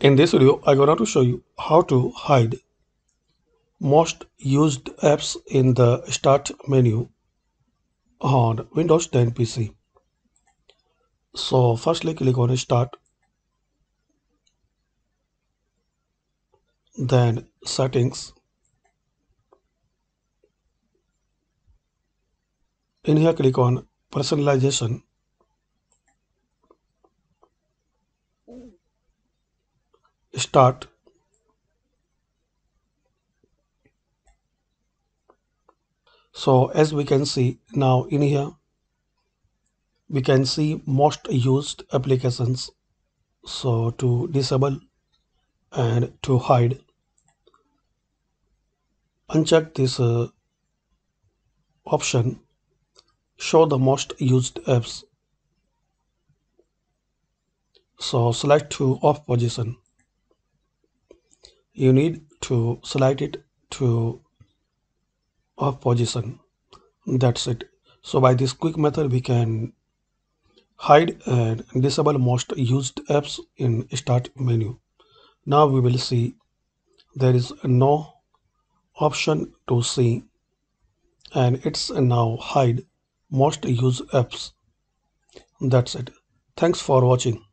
In this video, I am going to show you how to hide most used apps in the Start menu on Windows 10 PC. So firstly, click on Start. Then Settings. In here, click on Personalization start so as we can see now in here we can see most used applications so to disable and to hide uncheck this uh, option show the most used apps so select to off position you need to select it to a position that's it so by this quick method we can hide and disable most used apps in start menu now we will see there is no option to see and it's now hide most used apps that's it thanks for watching